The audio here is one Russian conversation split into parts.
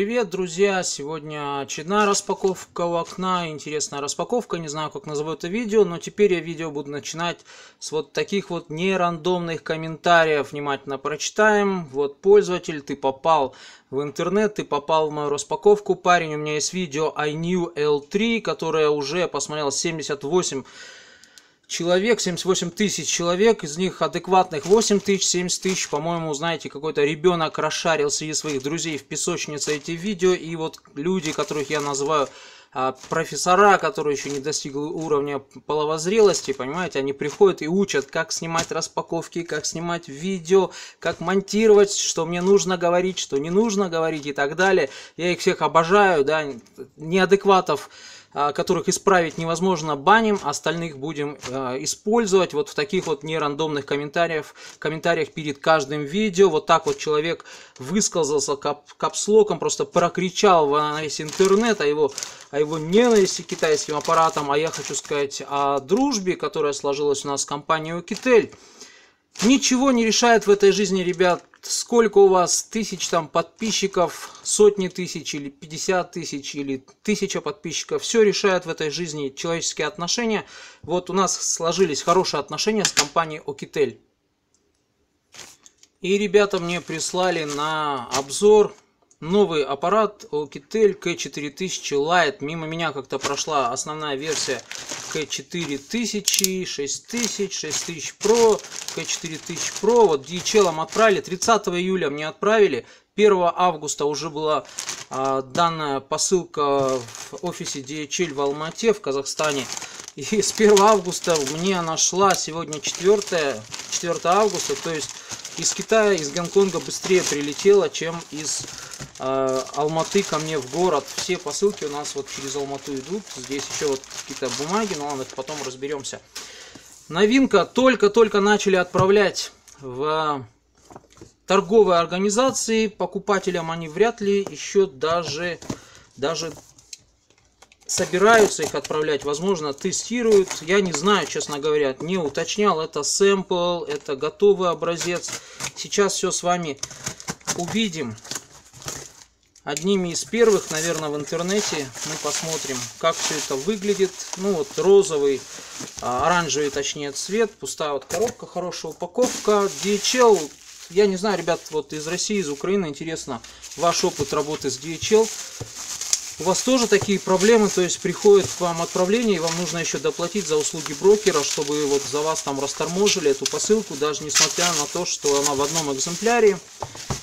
привет, друзья! Сегодня очередная распаковка у окна, интересная распаковка, не знаю, как назову это видео, но теперь я видео буду начинать с вот таких вот нерандомных комментариев, внимательно прочитаем. Вот, пользователь, ты попал в интернет, ты попал в мою распаковку, парень, у меня есть видео I Knew L3, которое уже посмотрел 78 человек, 78 тысяч человек, из них адекватных 8 тысяч, 70 тысяч, по-моему, знаете, какой-то ребенок расшарил среди своих друзей в песочнице эти видео, и вот люди, которых я называю а профессора, которые еще не достигли уровня половозрелости, понимаете, они приходят и учат, как снимать распаковки, как снимать видео, как монтировать, что мне нужно говорить, что не нужно говорить и так далее. Я их всех обожаю, да, неадекватов а, которых исправить невозможно, баним, остальных будем а, использовать вот в таких вот нерандомных комментариях, комментариях перед каждым видео. Вот так вот человек высказался кап капслоком, просто прокричал на весь интернет о его, о его ненависти к китайским аппаратам, а я хочу сказать о дружбе, которая сложилась у нас с компанией «Китель». Ничего не решает в этой жизни, ребят, сколько у вас тысяч там подписчиков, сотни тысяч или 50 тысяч или тысяча подписчиков. Все решает в этой жизни человеческие отношения. Вот у нас сложились хорошие отношения с компанией Окитель. И ребята мне прислали на обзор новый аппарат Okitel K4000 Lite. Мимо меня как-то прошла основная версия K4000, 6000, 6000 Pro, K4000 Pro. Вот DHL отправили, 30 июля мне отправили. 1 августа уже была а, данная посылка в офисе DHL в Алмате, в Казахстане. И с 1 августа мне она шла сегодня 4, 4 августа, то есть из Китая, из Гонконга быстрее прилетело, чем из э, Алматы ко мне в город. Все посылки у нас вот через Алмату идут. Здесь еще вот какие-то бумаги, но ладно, потом разберемся. Новинка только-только начали отправлять в торговые организации. Покупателям они вряд ли еще даже, даже собираются их отправлять, возможно, тестируют. Я не знаю, честно говоря, не уточнял. Это сэмпл, это готовый образец. Сейчас все с вами увидим. Одними из первых, наверное, в интернете мы посмотрим, как все это выглядит. Ну вот розовый, а, оранжевый, точнее, цвет. Пустая вот коробка, хорошая упаковка. DHL, я не знаю, ребят, вот из России, из Украины, интересно, ваш опыт работы с DHL у вас тоже такие проблемы, то есть приходит к вам отправление, и вам нужно еще доплатить за услуги брокера, чтобы вот за вас там расторможили эту посылку, даже несмотря на то, что она в одном экземпляре,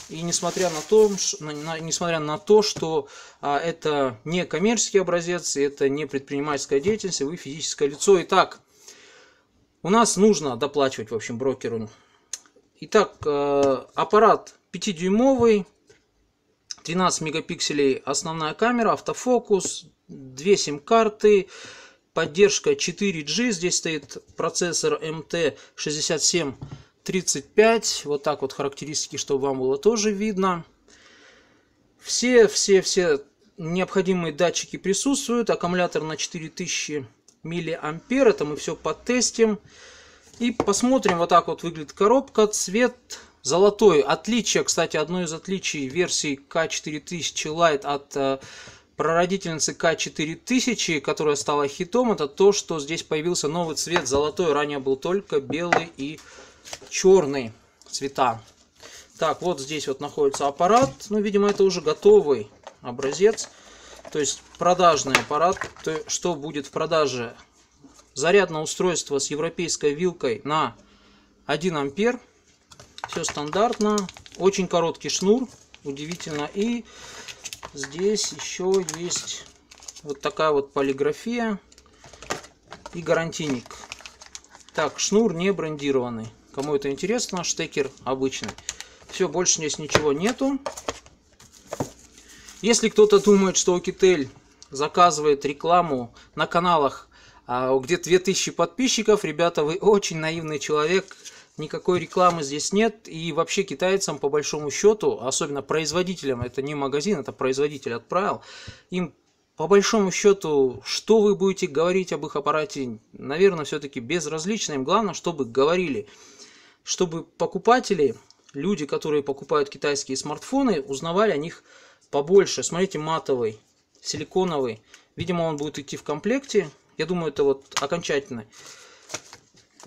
и несмотря на то, несмотря на то что а, это не коммерческий образец, это не предпринимательская деятельность, и вы физическое лицо. Итак, у нас нужно доплачивать, в общем, брокеру. Итак, э, аппарат 5-дюймовый, 13 мегапикселей основная камера, автофокус, 2 сим-карты, поддержка 4G, здесь стоит процессор MT6735, вот так вот характеристики, чтобы вам было тоже видно. Все-все-все необходимые датчики присутствуют, аккумулятор на 4000 миллиампер, это мы все потестим. И посмотрим, вот так вот выглядит коробка, цвет, Золотой. Отличие, кстати, одно из отличий версии К4000 Lite от э, прародительницы К4000, которая стала хитом, это то, что здесь появился новый цвет золотой. Ранее был только белый и черный цвета. Так, вот здесь вот находится аппарат. Ну, видимо, это уже готовый образец. То есть продажный аппарат. То, что будет в продаже? Зарядное устройство с европейской вилкой на 1 ампер. Все стандартно. Очень короткий шнур, удивительно. И здесь еще есть вот такая вот полиграфия и гарантийник. Так, шнур не брендированный. Кому это интересно, штекер обычный. Все, больше здесь ничего нету. Если кто-то думает, что Окитель заказывает рекламу на каналах, а, где 2000 подписчиков, ребята, вы очень наивный человек никакой рекламы здесь нет, и вообще китайцам, по большому счету, особенно производителям, это не магазин, это производитель отправил, им по большому счету, что вы будете говорить об их аппарате, наверное, все-таки безразлично. Им главное, чтобы говорили, чтобы покупатели, люди, которые покупают китайские смартфоны, узнавали о них побольше. Смотрите, матовый, силиконовый. Видимо, он будет идти в комплекте. Я думаю, это вот окончательно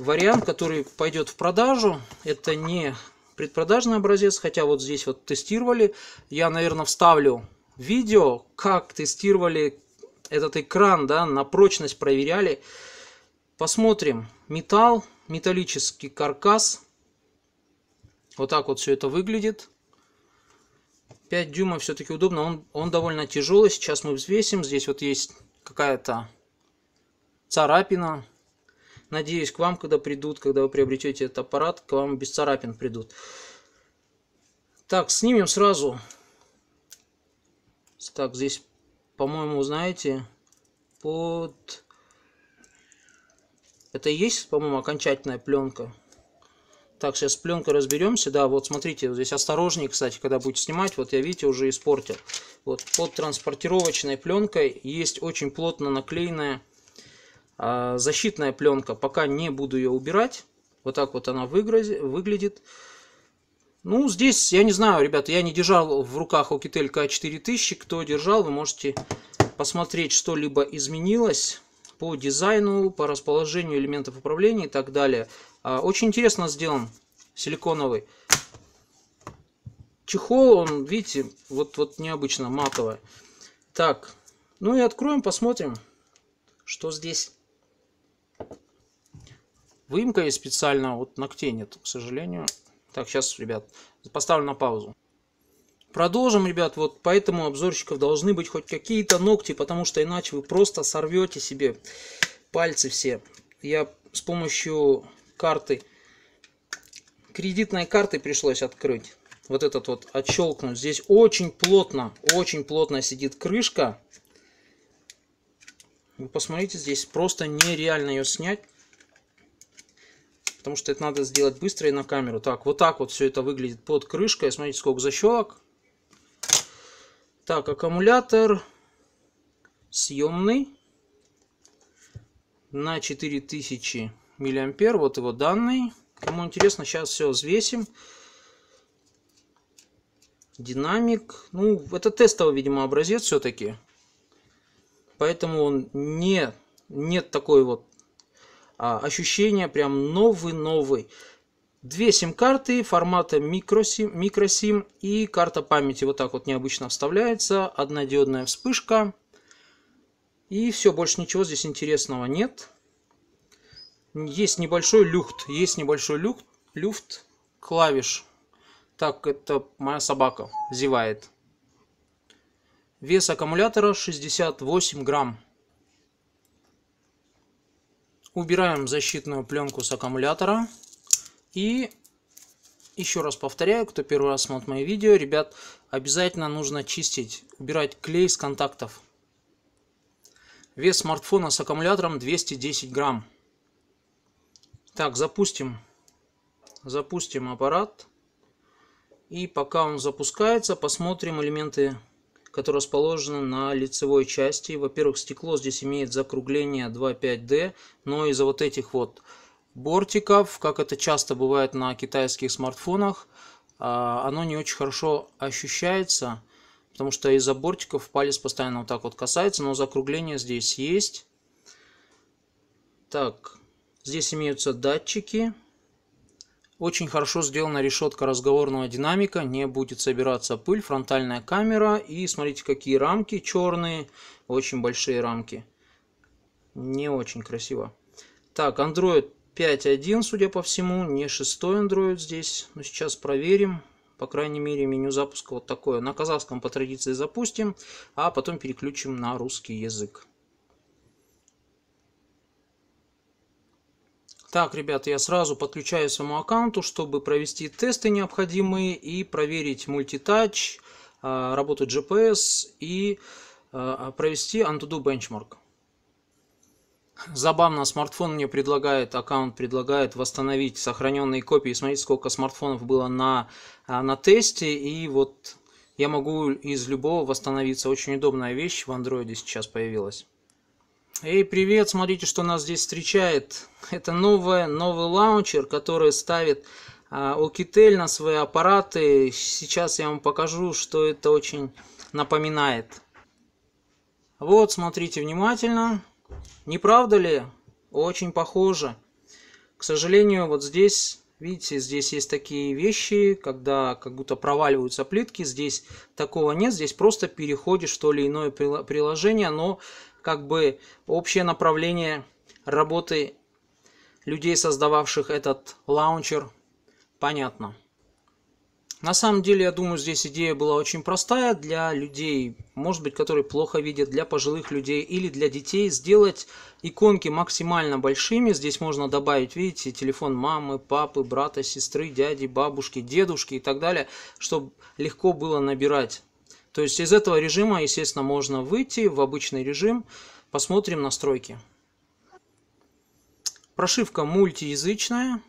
вариант, который пойдет в продажу. Это не предпродажный образец, хотя вот здесь вот тестировали. Я, наверное, вставлю видео, как тестировали этот экран, да, на прочность проверяли. Посмотрим. Металл, металлический каркас. Вот так вот все это выглядит. 5 дюймов все-таки удобно. Он, он довольно тяжелый. Сейчас мы взвесим. Здесь вот есть какая-то царапина. Надеюсь, к вам, когда придут, когда вы приобретете этот аппарат, к вам без царапин придут. Так, снимем сразу. Так, здесь, по-моему, знаете, под... Это и есть, по-моему, окончательная пленка. Так, сейчас с пленкой разберемся. Да, вот смотрите, вот здесь осторожнее, кстати, когда будете снимать. Вот я, видите, уже испортил. Вот под транспортировочной пленкой есть очень плотно наклеенная а защитная пленка, пока не буду ее убирать. Вот так вот она выглядит. Ну, здесь, я не знаю, ребята, я не держал в руках Oukitel K4000. Кто держал, вы можете посмотреть, что либо изменилось по дизайну, по расположению элементов управления и так далее. А, очень интересно сделан силиконовый чехол. Он, видите, вот, вот необычно матовый. Так, ну и откроем, посмотрим, что здесь Выемка есть специально, вот ногтей нет, к сожалению. Так, сейчас, ребят, поставлю на паузу. Продолжим, ребят, вот поэтому обзорщиков должны быть хоть какие-то ногти, потому что иначе вы просто сорвете себе пальцы все. Я с помощью карты, кредитной карты пришлось открыть. Вот этот вот отщелкнуть. Здесь очень плотно, очень плотно сидит крышка. Вы посмотрите, здесь просто нереально ее снять потому что это надо сделать быстро и на камеру. Так, вот так вот все это выглядит под крышкой. Смотрите, сколько защелок. Так, аккумулятор съемный на 4000 миллиампер. Вот его данные. Кому интересно, сейчас все взвесим. Динамик. Ну, это тестовый, видимо, образец все-таки. Поэтому он не, нет такой вот а, ощущения прям новый-новый. Две сим-карты формата микросим, микросим и карта памяти вот так вот необычно вставляется. Одна диодная вспышка. И все, больше ничего здесь интересного нет. Есть небольшой люфт, есть небольшой люфт, люфт клавиш. Так, это моя собака зевает. Вес аккумулятора 68 грамм. Убираем защитную пленку с аккумулятора. И еще раз повторяю, кто первый раз смотрит мои видео, ребят, обязательно нужно чистить, убирать клей с контактов. Вес смартфона с аккумулятором 210 грамм. Так, запустим. Запустим аппарат. И пока он запускается, посмотрим элементы которая расположена на лицевой части. Во-первых, стекло здесь имеет закругление 2.5D, но из-за вот этих вот бортиков, как это часто бывает на китайских смартфонах, а, оно не очень хорошо ощущается, потому что из-за бортиков палец постоянно вот так вот касается, но закругление здесь есть. Так, здесь имеются датчики. Очень хорошо сделана решетка разговорного динамика, не будет собираться пыль, фронтальная камера. И смотрите, какие рамки черные, очень большие рамки. Не очень красиво. Так, Android 5.1, судя по всему, не шестой Android здесь. Но сейчас проверим. По крайней мере, меню запуска вот такое. На казахском по традиции запустим, а потом переключим на русский язык. Так, ребята, я сразу подключаю своему аккаунту, чтобы провести тесты необходимые и проверить мультитач, а, работу GPS и а, а, провести Antudo Benchmark. Забавно, смартфон мне предлагает, аккаунт предлагает восстановить сохраненные копии. Смотрите, сколько смартфонов было на, на тесте. И вот я могу из любого восстановиться. Очень удобная вещь в андроиде сейчас появилась. Эй, привет! Смотрите, что нас здесь встречает. Это новое, новый лаунчер, который ставит а, Okitel на свои аппараты. Сейчас я вам покажу, что это очень напоминает. Вот, смотрите внимательно. Не правда ли? Очень похоже. К сожалению, вот здесь, видите, здесь есть такие вещи, когда как будто проваливаются плитки. Здесь такого нет, здесь просто переходишь в то или иное приложение, но как бы общее направление работы людей, создававших этот лаунчер, понятно. На самом деле, я думаю, здесь идея была очень простая для людей, может быть, которые плохо видят, для пожилых людей или для детей. Сделать иконки максимально большими. Здесь можно добавить, видите, телефон мамы, папы, брата, сестры, дяди, бабушки, дедушки и так далее, чтобы легко было набирать. То есть из этого режима, естественно, можно выйти в обычный режим. Посмотрим настройки. Прошивка мультиязычная,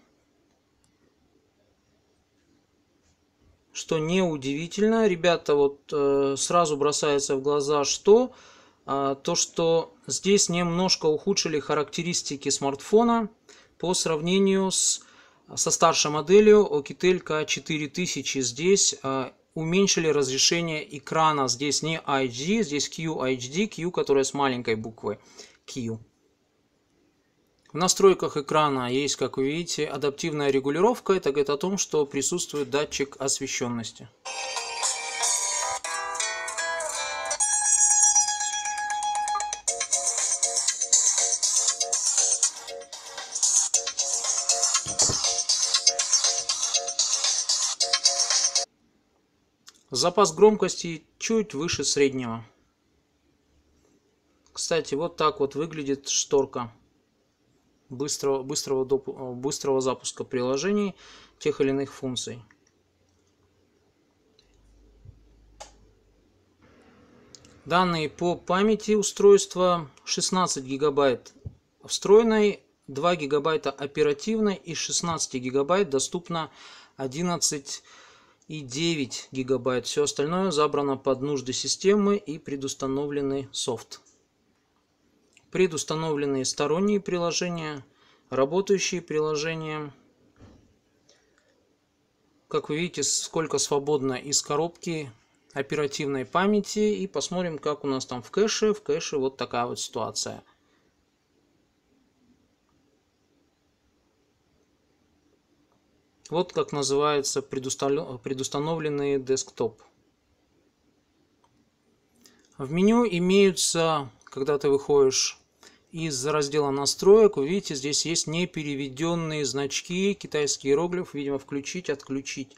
что неудивительно. Ребята, вот э, сразу бросается в глаза, что э, то, что здесь немножко ухудшили характеристики смартфона по сравнению с со старшей моделью Okitel K4000. Здесь э, уменьшили разрешение экрана. Здесь не HD, здесь QHD, Q, которая с маленькой буквы Q. В настройках экрана есть, как вы видите, адаптивная регулировка. Это говорит о том, что присутствует датчик освещенности. Запас громкости чуть выше среднего. Кстати, вот так вот выглядит шторка быстрого, быстрого, доп, э, быстрого запуска приложений тех или иных функций. Данные по памяти устройства 16 гигабайт встроенной, 2 гигабайта оперативной и 16 гигабайт доступно 11 и 9 гигабайт. Все остальное забрано под нужды системы и предустановленный софт. Предустановленные сторонние приложения, работающие приложения. Как вы видите, сколько свободно из коробки оперативной памяти. И посмотрим, как у нас там в кэше. В кэше вот такая вот ситуация. Вот как называется предустановленный десктоп. В меню имеются, когда ты выходишь из раздела настроек, вы видите, здесь есть непереведенные значки, китайский иероглиф, видимо, включить, отключить.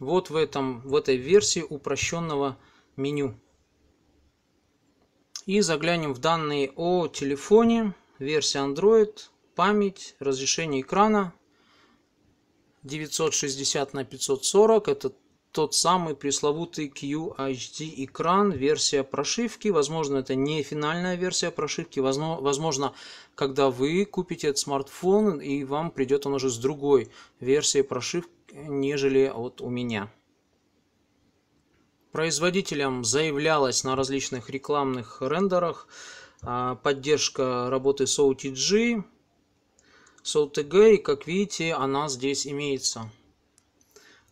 Вот в, этом, в этой версии упрощенного меню. И заглянем в данные о телефоне, версия Android – память, разрешение экрана 960 на 540. Это тот самый пресловутый QHD экран, версия прошивки. Возможно, это не финальная версия прошивки. Возможно, когда вы купите этот смартфон, и вам придет он уже с другой версией прошивки, нежели вот у меня. Производителям заявлялось на различных рекламных рендерах а, поддержка работы с OTG, SoltG, и как видите, она здесь имеется.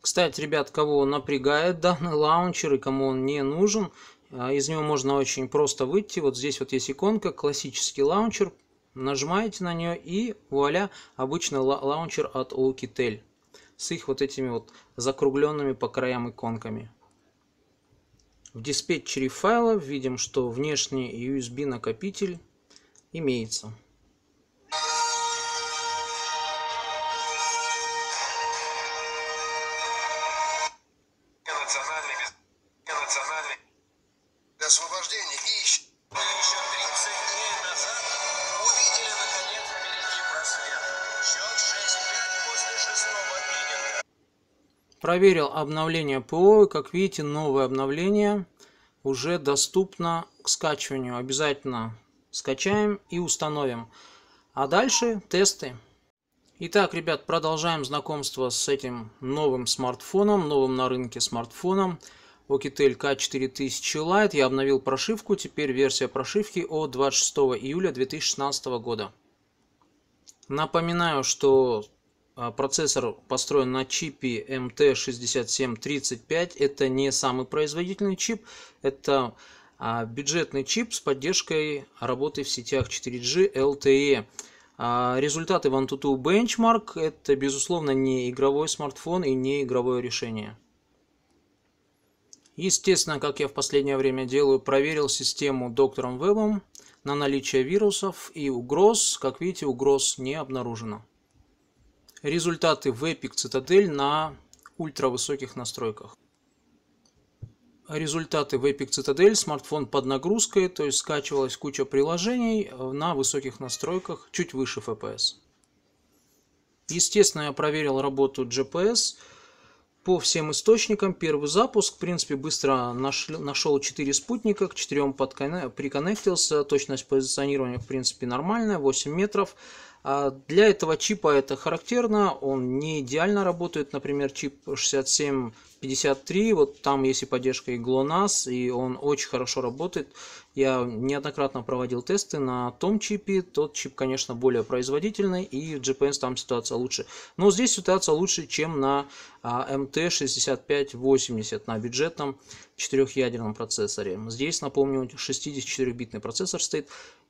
Кстати, ребят, кого напрягает данный лаунчер и кому он не нужен, а, из него можно очень просто выйти. Вот здесь вот есть иконка «Классический лаунчер». Нажимаете на нее и вуаля, обычный лаунчер от Oukitel с их вот этими вот закругленными по краям иконками. В диспетчере файлов видим, что внешний USB накопитель имеется. проверил обновление ПО, как видите, новое обновление уже доступно к скачиванию. Обязательно скачаем и установим. А дальше тесты. Итак, ребят, продолжаем знакомство с этим новым смартфоном, новым на рынке смартфоном. Okitel K4000 Lite. Я обновил прошивку, теперь версия прошивки от 26 июля 2016 года. Напоминаю, что а, процессор построен на чипе MT6735. Это не самый производительный чип, это а, бюджетный чип с поддержкой работы в сетях 4G LTE. А, результаты Antutu Benchmark – это, безусловно, не игровой смартфон и не игровое решение. Естественно, как я в последнее время делаю, проверил систему доктором Вебом на наличие вирусов и угроз. Как видите, угроз не обнаружено. Результаты в Epic Citadel на ультравысоких настройках. Результаты в Epic Citadel, смартфон под нагрузкой, то есть скачивалась куча приложений э, на высоких настройках, чуть выше FPS. Естественно, я проверил работу GPS по всем источникам. Первый запуск, в принципе, быстро нашел 4 спутника, к 4 подкон... приконнектился. Точность позиционирования, в принципе, нормальная, 8 метров. А для этого чипа это характерно, он не идеально работает, например, чип 6753, вот там есть и поддержка и GLONASS, и он очень хорошо работает. Я неоднократно проводил тесты на том чипе, тот чип, конечно, более производительный, и в GPS там ситуация лучше. Но здесь ситуация лучше, чем на MT6580, а, эм на бюджетном четырехъядерном процессоре. Здесь, напомню, 64-битный процессор стоит,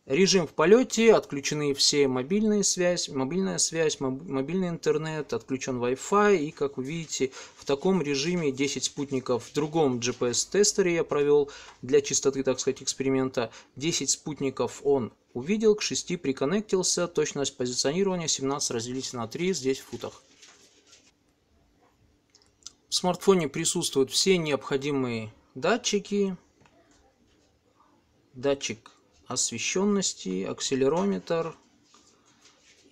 Режим в полете, отключены все мобильные связь, мобильная связь, мобильный интернет, отключен Wi-Fi. И, как вы видите, в таком режиме 10 спутников в другом GPS-тестере я провел для чистоты, так сказать, эксперимента. 10 спутников он увидел, к 6 приконнектился, точность позиционирования 17 разделить на 3, здесь в футах. В смартфоне присутствуют все необходимые датчики, датчик освещенности, акселерометр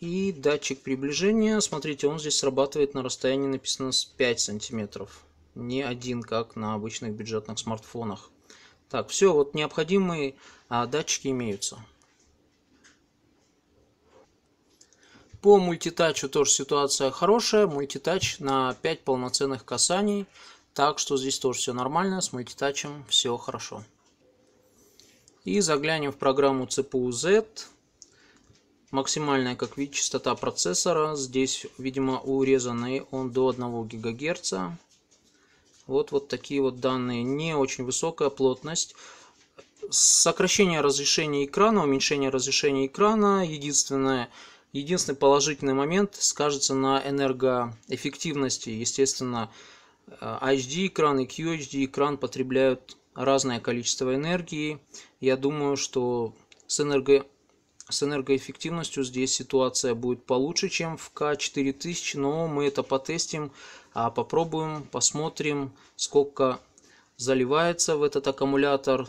и датчик приближения. Смотрите, он здесь срабатывает на расстоянии написано с 5 сантиметров. Не один, как на обычных бюджетных смартфонах. Так, все, вот необходимые а, датчики имеются. По мультитачу тоже ситуация хорошая. Мультитач на 5 полноценных касаний. Так что здесь тоже все нормально. С мультитачем все хорошо. И заглянем в программу CPU-Z. Максимальная, как видите, частота процессора. Здесь, видимо, урезанный он до 1 ГГц. Вот, вот такие вот данные. Не очень высокая плотность. Сокращение разрешения экрана, уменьшение разрешения экрана. Единственное, единственный положительный момент скажется на энергоэффективности. Естественно, HD-экран э, и QHD-экран потребляют разное количество энергии. Я думаю, что с, энерго... с энергоэффективностью здесь ситуация будет получше, чем в К4000, но мы это потестим, а попробуем, посмотрим, сколько заливается в этот аккумулятор,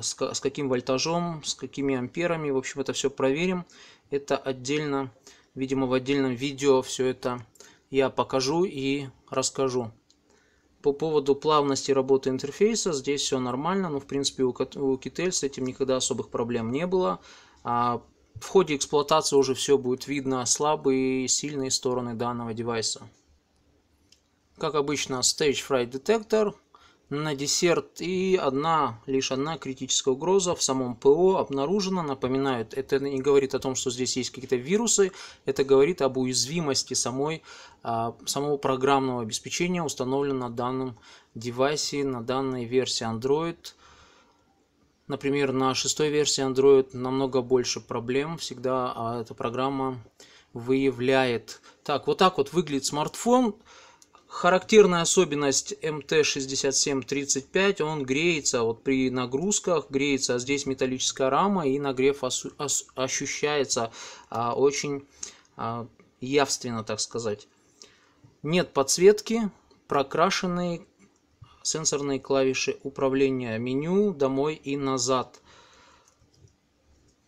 с каким вольтажом, с какими амперами, в общем, это все проверим. Это отдельно, видимо, в отдельном видео все это я покажу и расскажу. По поводу плавности работы интерфейса, здесь все нормально, но ну, в принципе у Kitel с этим никогда особых проблем не было. А в ходе эксплуатации уже все будет видно, слабые и сильные стороны данного девайса. Как обычно, Stage Fright Detector, на десерт и одна, лишь одна критическая угроза в самом ПО обнаружена, напоминают, это не говорит о том, что здесь есть какие-то вирусы, это говорит об уязвимости самой, а, самого программного обеспечения, установленного на данном девайсе, на данной версии Android. Например, на шестой версии Android намного больше проблем, всегда а, эта программа выявляет. Так, вот так вот выглядит смартфон. Характерная особенность МТ-6735, он греется вот при нагрузках, греется, а здесь металлическая рама и нагрев ощущается а, очень а, явственно, так сказать. Нет подсветки, прокрашенные сенсорные клавиши управления меню, домой и назад.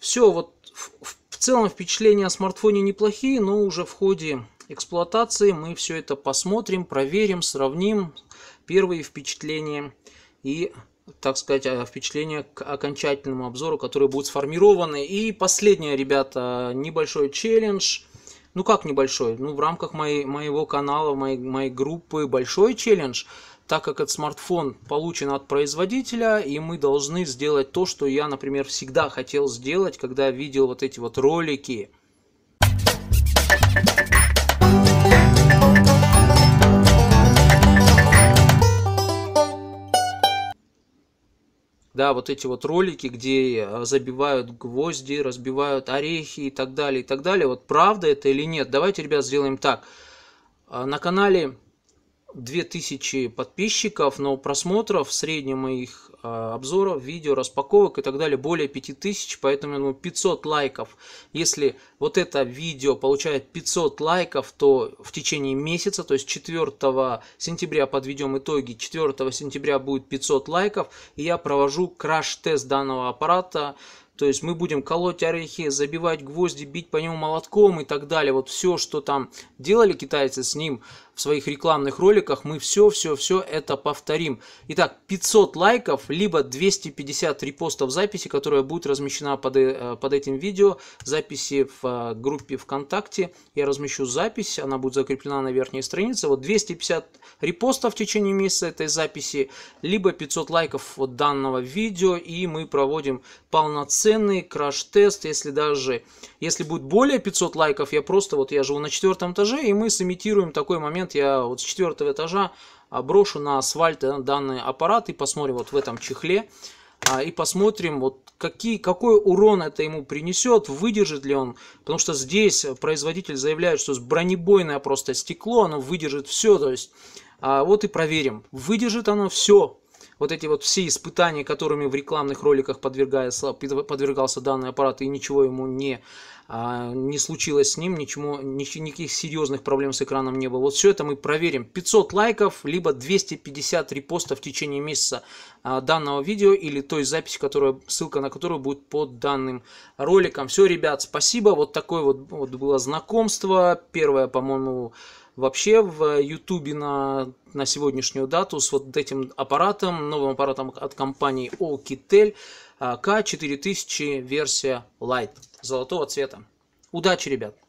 Все, вот в, в целом впечатления о смартфоне неплохие, но уже в ходе эксплуатации мы все это посмотрим, проверим, сравним первые впечатления и так сказать, а, впечатления к окончательному обзору, которые будут сформированы. И последнее, ребята, небольшой челлендж. Ну как небольшой? Ну в рамках моей, моего канала, моей, моей группы большой челлендж так как этот смартфон получен от производителя, и мы должны сделать то, что я, например, всегда хотел сделать, когда видел вот эти вот ролики – да, вот эти вот ролики, где а, забивают гвозди, разбивают орехи и так далее, и так далее. Вот правда это или нет? Давайте, ребят, сделаем так. А, на канале 2000 подписчиков, но просмотров в среднем моих а, обзоров, видео, распаковок и так далее более 5000, поэтому я думаю 500 лайков. Если вот это видео получает 500 лайков, то в течение месяца, то есть 4 сентября подведем итоги, 4 сентября будет 500 лайков, и я провожу краш-тест данного аппарата, то есть мы будем колоть орехи, забивать гвозди, бить по нему молотком и так далее. Вот все, что там делали китайцы с ним, в своих рекламных роликах мы все-все-все это повторим. Итак, 500 лайков, либо 250 репостов записи, которая будет размещена под, э, под этим видео, записи в э, группе ВКонтакте. Я размещу запись, она будет закреплена на верхней странице. Вот 250 репостов в течение месяца этой записи, либо 500 лайков вот данного видео, и мы проводим полноценный краш-тест, если даже, если будет более 500 лайков, я просто, вот я живу на четвертом этаже, и мы сымитируем такой момент, момент я вот с четвертого этажа а, брошу на асфальт э, данный аппарат и посмотрим вот в этом чехле. А, и посмотрим, вот какие, какой урон это ему принесет, выдержит ли он. Потому что здесь производитель заявляет, что бронебойное просто стекло, оно выдержит все. То есть а, вот и проверим, выдержит оно все вот эти вот все испытания, которыми в рекламных роликах подвергался, подвергался данный аппарат, и ничего ему не, а, не случилось с ним, ничему, никаких серьезных проблем с экраном не было. Вот все это мы проверим. 500 лайков, либо 250 репостов в течение месяца а, данного видео или той записи, которая, ссылка на которую будет под данным роликом. Все, ребят, спасибо. Вот такое вот, вот было знакомство. Первое, по-моему, Вообще в Ютубе на, на сегодняшнюю дату с вот этим аппаратом, новым аппаратом от компании Oukitel K4000 а, версия Light золотого цвета. Удачи, ребят!